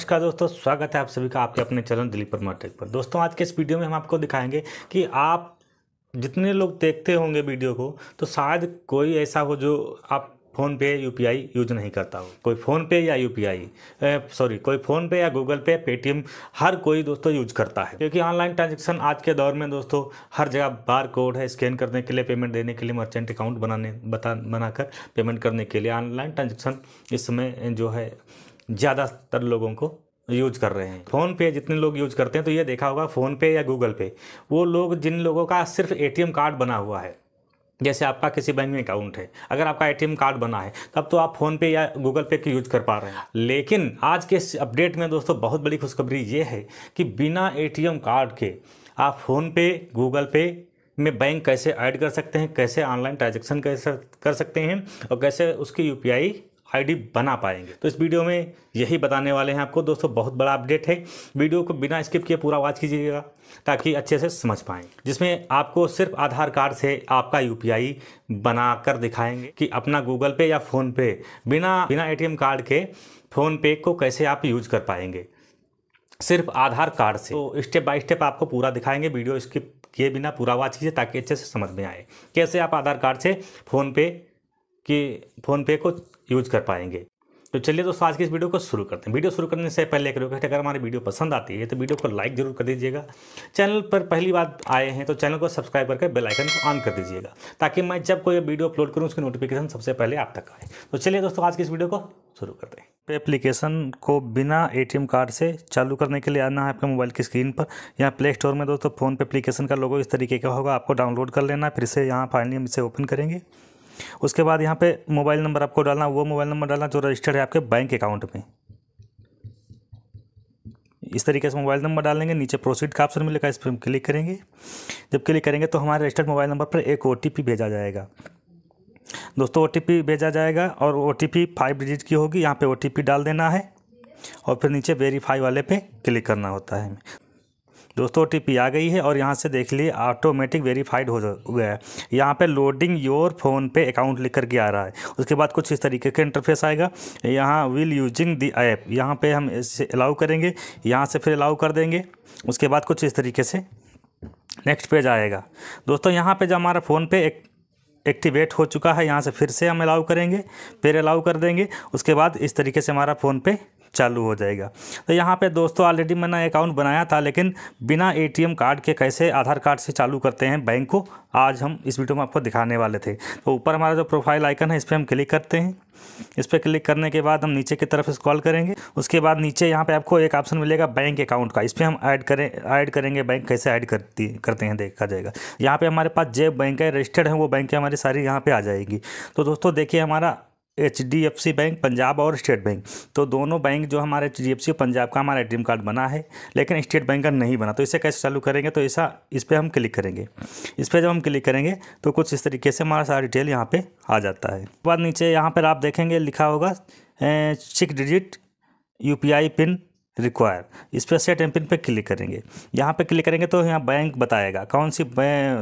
नमस्कार दोस्तों स्वागत है आप सभी का आपके अपने चैनल दिलीप परमार टेक पर दोस्तों आज के इस वीडियो में हम आपको दिखाएंगे कि आप जितने लोग देखते होंगे वीडियो को तो शायद कोई ऐसा हो जो आप फ़ोन पे यूपीआई यूज नहीं करता हो कोई फ़ोन पे या यू सॉरी कोई फ़ोन पे या गूगल पे पेटीएम हर कोई दोस्तों यूज करता है क्योंकि ऑनलाइन ट्रांजेक्शन आज के दौर में दोस्तों हर जगह बार कोड है स्कैन करने के लिए पेमेंट देने के लिए मर्चेंट अकाउंट बनाने बता बनाकर पेमेंट करने के लिए ऑनलाइन ट्रांजेक्शन इस समय जो है ज़्यादातर लोगों को यूज कर रहे हैं फ़ोन पे जितने लोग यूज करते हैं तो ये देखा होगा फ़ोन पे या गूगल पे वो लोग जिन लोगों का सिर्फ एटीएम कार्ड बना हुआ है जैसे आपका किसी बैंक में अकाउंट है अगर आपका एटीएम कार्ड बना है तब तो आप फ़ोनपे या गूगल पे की यूज कर पा रहे हैं लेकिन आज के इस अपडेट में दोस्तों बहुत बड़ी खुशखबरी ये है कि बिना ए कार्ड के आप फ़ोनपे गूगल पे में बैंक कैसे ऐड कर सकते हैं कैसे ऑनलाइन ट्रांजेक्शन कैसे कर सकते हैं और कैसे उसकी यू आईडी बना पाएंगे तो इस वीडियो में यही बताने वाले हैं आपको दोस्तों बहुत बड़ा अपडेट है वीडियो को बिना स्किप किए पूरा वॉच कीजिएगा ताकि अच्छे से समझ पाएँ जिसमें आपको सिर्फ आधार कार्ड से आपका यू बना कर दिखाएंगे कि अपना गूगल पे या फ़ोनपे बिना बिना ए कार्ड के फ़ोनपे को कैसे आप यूज कर पाएंगे सिर्फ आधार कार्ड से तो स्टेप बाय स्टेप आपको पूरा दिखाएंगे वीडियो स्किप किए बिना पूरा वॉच कीजिए ताकि अच्छे से समझ में आए कैसे आप आधार कार्ड से फ़ोनपे फोन फ़ोनपे को यूज़ कर पाएंगे तो चलिए दोस्तों आज की इस वीडियो को शुरू करते हैं वीडियो शुरू करने से पहले एक रिक्वेस्ट अगर हमारी वीडियो पसंद आती है तो वीडियो को लाइक जरूर कर दीजिएगा चैनल पर पहली बार आए हैं तो चैनल को सब्सक्राइब करके बेल आइकन को ऑन कर दीजिएगा ताकि मैं जब कोई वीडियो अपलोड करूँ उसकी नोटिफिकेशन सबसे पहले आप तक आए तो चलिए दोस्तों आज की इस वीडियो को शुरू करते हैं एप्लीकेशन को बिना एटीएम कार्ड से चालू करने के लिए आना है आपके मोबाइल की स्क्रीन पर यहाँ प्ले स्टोर में दोस्तों फ़ोन पे एप्लीकेशन का लोगो इस तरीके का होगा आपको डाउनलोड कर लेना फिर से यहाँ फाइनली हम इसे ओपन करेंगे उसके बाद यहाँ पे मोबाइल नंबर आपको डालना वो मोबाइल नंबर डालना जो रजिस्टर्ड है आपके बैंक अकाउंट में इस तरीके से मोबाइल नंबर डालेंगे नीचे प्रोसीड का ऑप्शन मिलेगा इस पर हम क्लिक करेंगे जब क्लिक करेंगे तो हमारे रजिस्टर्ड मोबाइल नंबर पर एक ओ भेजा जाएगा दोस्तों ओ भेजा जाएगा और ओ टी फाइव डिजिट की होगी यहाँ पर ओ डाल देना है और फिर नीचे वेरीफाई वाले पे क्लिक करना होता है दोस्तों ओ आ गई है और यहाँ से देख लिए ऑटोमेटिक वेरीफाइड हो गया है यहाँ पर loading your PhonePe account लिख करके आ रहा है उसके बाद कुछ इस तरीके का इंटरफेस आएगा यहाँ विल यूजिंग दी ऐप यहाँ पे हम इसे अलाउ करेंगे यहाँ से फिर अलाउ कर देंगे उसके बाद कुछ इस तरीके से नेक्स्ट पेज आएगा दोस्तों यहाँ पर जो हमारा फ़ोन पे एक एक्टिवेट हो चुका है यहाँ से फिर से हम अलाउ करेंगे फिर अलाउ कर देंगे उसके बाद इस तरीके से हमारा फ़ोन पे चालू हो जाएगा तो यहाँ पे दोस्तों ऑलरेडी मैंने अकाउंट बनाया था लेकिन बिना एटीएम कार्ड के कैसे आधार कार्ड से चालू करते हैं बैंक को आज हम इस वीडियो में आपको दिखाने वाले थे तो ऊपर हमारा जो प्रोफाइल आइकन है इस पर हम क्लिक करते हैं इस पर क्लिक करने के बाद हम नीचे की तरफ स्क्रॉल करेंगे उसके बाद नीचे यहाँ पे आपको एक ऑप्शन मिलेगा बैंक अकाउंट का इस पर हम ऐड करें ऐड करेंगे बैंक कैसे ऐड करती करते हैं देखा जाएगा यहाँ पे हमारे पास जो बैंक है रजिस्टर्ड है वो बैंक हमारी सारी यहाँ पे आ जाएगी तो दोस्तों देखिए हमारा H D F C bank Punjab और स्टेट बैंक तो दोनों बैंक जो हमारे H D F C Punjab का हमारा ए कार्ड बना है लेकिन स्टेट बैंक का नहीं बना तो इसे कैसे चालू करेंगे तो ऐसा इस पर हम क्लिक करेंगे इस पर जब हम क्लिक करेंगे तो कुछ इस तरीके से हमारा सारा डिटेल यहाँ पर आ जाता है बाद नीचे यहाँ पर आप देखेंगे लिखा होगा six digit U P I PIN require इस पर सेट एम पिन पर क्लिक करेंगे यहाँ पे क्लिक करेंगे तो यहाँ बैंक बताएगा कौन सी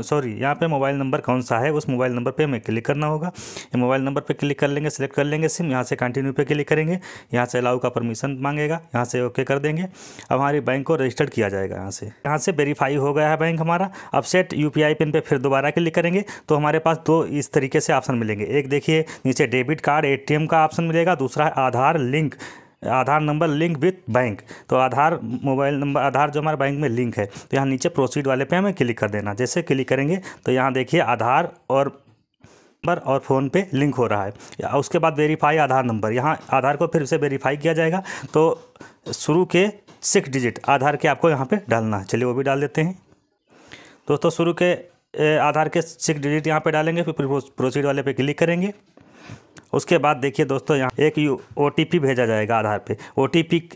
सॉरी यहाँ पे मोबाइल नंबर कौन सा है उस मोबाइल नंबर पे हमें क्लिक करना होगा ये मोबाइल नंबर पे क्लिक कर लेंगे सेलेक्ट कर लेंगे सिम यहाँ से कंटिन्यू पे क्लिक करेंगे यहाँ से अलाउ का परमिशन मांगेगा यहाँ से ओके कर देंगे अब हमारी बैंक को रजिस्टर्ड किया जाएगा यहाँ से यहाँ से वेरीफाई हो गया है बैंक हमारा अब सेट यू पिन पर फिर दोबारा क्लिक करेंगे तो हमारे पास दो इस तरीके से ऑप्शन मिलेंगे एक देखिए नीचे डेबिट कार्ड ए का ऑप्शन मिलेगा दूसरा Aadhaar link Aadhaar number link with bank तो आधार मोबाइल नंबर आधार जो हमारे बैंक में लिंक है तो यहाँ नीचे प्रोसीड वाले पे हमें क्लिक कर देना जैसे क्लिक करेंगे तो यहाँ देखिए आधार और नंबर और फ़ोन पे लिंक हो रहा है या उसके बाद वेरीफाई आधार नंबर यहाँ आधार को फिर से वेरीफाई किया जाएगा तो शुरू के सिक्स डिजिट आधार के आपको यहाँ पे डालना है चलिए वो भी डाल देते हैं दोस्तों शुरू के आधार के सिक्स डिजिट यहाँ पे डालेंगे फिर प्रोसीड वाले पे क्लिक करेंगे उसके बाद देखिए दोस्तों यहाँ एक ओ भेजा जाएगा आधार पे ओ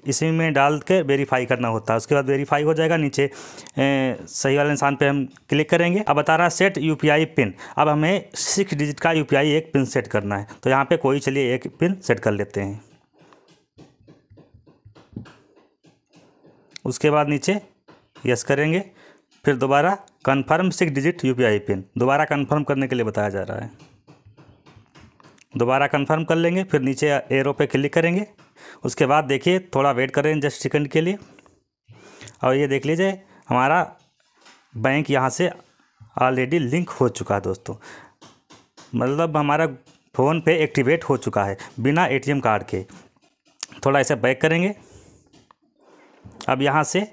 इसी में डाल के वेरीफाई करना होता है उसके बाद वेरीफाई हो जाएगा नीचे ए, सही वाले इंसान पे हम क्लिक करेंगे अब बता रहा है सेट यू पिन अब हमें सिक्स डिजिट का यू एक पिन सेट करना है तो यहाँ पर कोई चलिए एक पिन सेट कर लेते हैं उसके बाद नीचे यस करेंगे फिर दोबारा confirm six digit U PIN दोबारा कन्फर्म करने के लिए बताया जा रहा है दोबारा कंफर्म कर लेंगे फिर नीचे एरो पे क्लिक करेंगे उसके बाद देखिए थोड़ा वेट करें जस्ट सेकंड के लिए और ये देख लीजिए हमारा बैंक यहाँ से ऑलरेडी लिंक हो चुका है दोस्तों मतलब हमारा फ़ोन पे एक्टिवेट हो चुका है बिना एटीएम कार्ड के थोड़ा ऐसे बैक करेंगे अब यहाँ से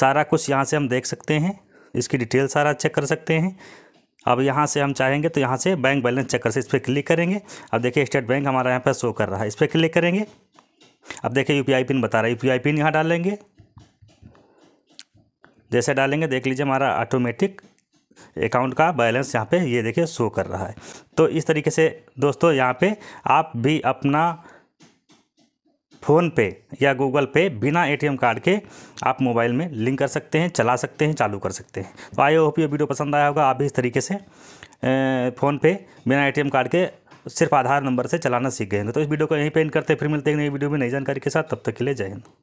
सारा कुछ यहाँ से हम देख सकते हैं इसकी डिटेल सारा चेक कर सकते हैं अब यहाँ से हम चाहेंगे तो यहाँ से बैंक बैलेंस चेक कर से इस पर क्लिक करेंगे अब देखिए स्टेट बैंक हमारा यहाँ पर शो कर रहा है इस पर क्लिक करेंगे अब देखिए यूपीआई पिन बता रहा है यूपीआई पिन यहाँ डालेंगे जैसे डालेंगे देख लीजिए हमारा ऑटोमेटिक अकाउंट का बैलेंस यहाँ पे ये देखिए शो कर रहा है तो इस तरीके से दोस्तों यहाँ पे आप भी अपना फ़ोन पे या गूगल पे बिना एटीएम कार्ड के आप मोबाइल में लिंक कर सकते हैं चला सकते हैं चालू कर सकते हैं तो आई होप ये वीडियो पसंद आया होगा आप भी इस तरीके से फ़ोन पे बिना एटीएम कार्ड के सिर्फ आधार नंबर से चलाना सीख गए हैं तो इस वीडियो को यहीं पे इन करते हैं फिर मिलते हैं नई वीडियो में नई जानकारी के साथ तब तक के लिए जय हिंद